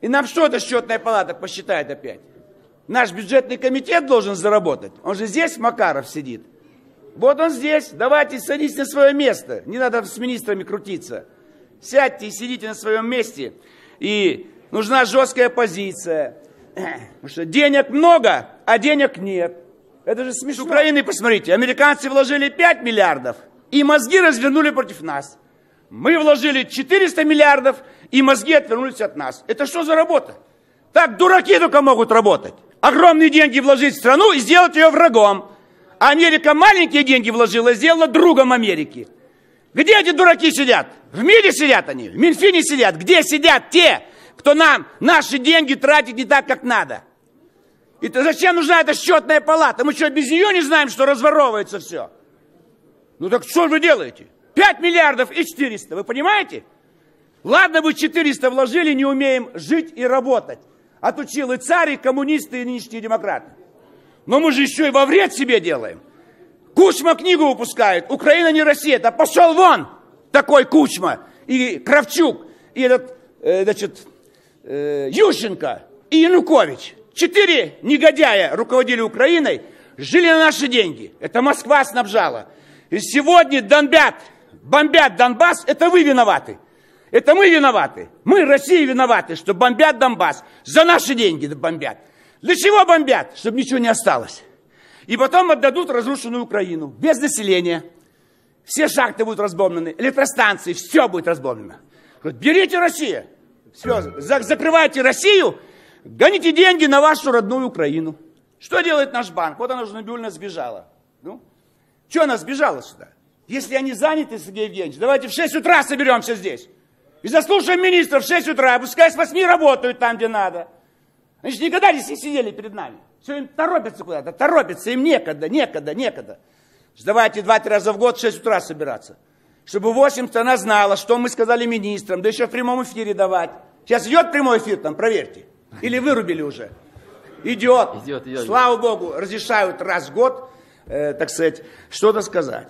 И нам что эта счетная палата посчитает опять? Наш бюджетный комитет должен заработать. Он же здесь, Макаров, сидит. Вот он здесь. Давайте садитесь на свое место. Не надо с министрами крутиться. Сядьте и сидите на своем месте. И нужна жесткая позиция. Потому что денег много, а денег нет. Это же смешно. С Украины, посмотрите, американцы вложили 5 миллиардов и мозги развернули против нас. Мы вложили 400 миллиардов, и мозги отвернулись от нас. Это что за работа? Так дураки только могут работать. Огромные деньги вложить в страну и сделать ее врагом. Америка маленькие деньги вложила и сделала другом Америки. Где эти дураки сидят? В мире сидят они, в Минфине сидят. Где сидят те, кто нам наши деньги тратит не так, как надо? И зачем нужна эта счетная палата? Мы что, без нее не знаем, что разворовывается все? Ну так что вы делаете? 5 миллиардов и 400, вы понимаете? Ладно бы 400 вложили, не умеем жить и работать. Отучил и царь, и коммунисты, и нынешние демократы. Но мы же еще и во вред себе делаем. Кучма книгу выпускает. Украина не Россия. Да пошел вон! Такой Кучма. И Кравчук. И этот, э, значит, э, Ющенко. И Янукович. Четыре негодяя руководили Украиной. Жили на наши деньги. Это Москва снабжала. И сегодня Донбят бомбят Донбасс, это вы виноваты. Это мы виноваты. Мы, Россия, виноваты, что бомбят Донбасс. За наши деньги бомбят. Для чего бомбят? Чтобы ничего не осталось. И потом отдадут разрушенную Украину. Без населения. Все шахты будут разбомблены. Электростанции. Все будет разбомблено. Берите Россию. Все. Закрывайте Россию. Гоните деньги на вашу родную Украину. Что делает наш банк? Вот она же Набиульна сбежала. Ну, что она сбежала сюда? Если они заняты, Сергей Евгеньевич, давайте в 6 утра соберемся здесь. И заслушаем министров в 6 утра, пускай с 8 работают там, где надо. Они же никогда здесь не сидели перед нами. Все им торопятся куда-то, торопятся, им некогда, некогда, некогда. Давайте 2-3 раза в год в 6 утра собираться. Чтобы 8 страна знала, что мы сказали министрам, да еще в прямом эфире давать. Сейчас идет прямой эфир там, проверьте. Или вырубили уже. Идет. идет, идет Слава Богу, разрешают раз в год, э, так сказать, что-то сказать.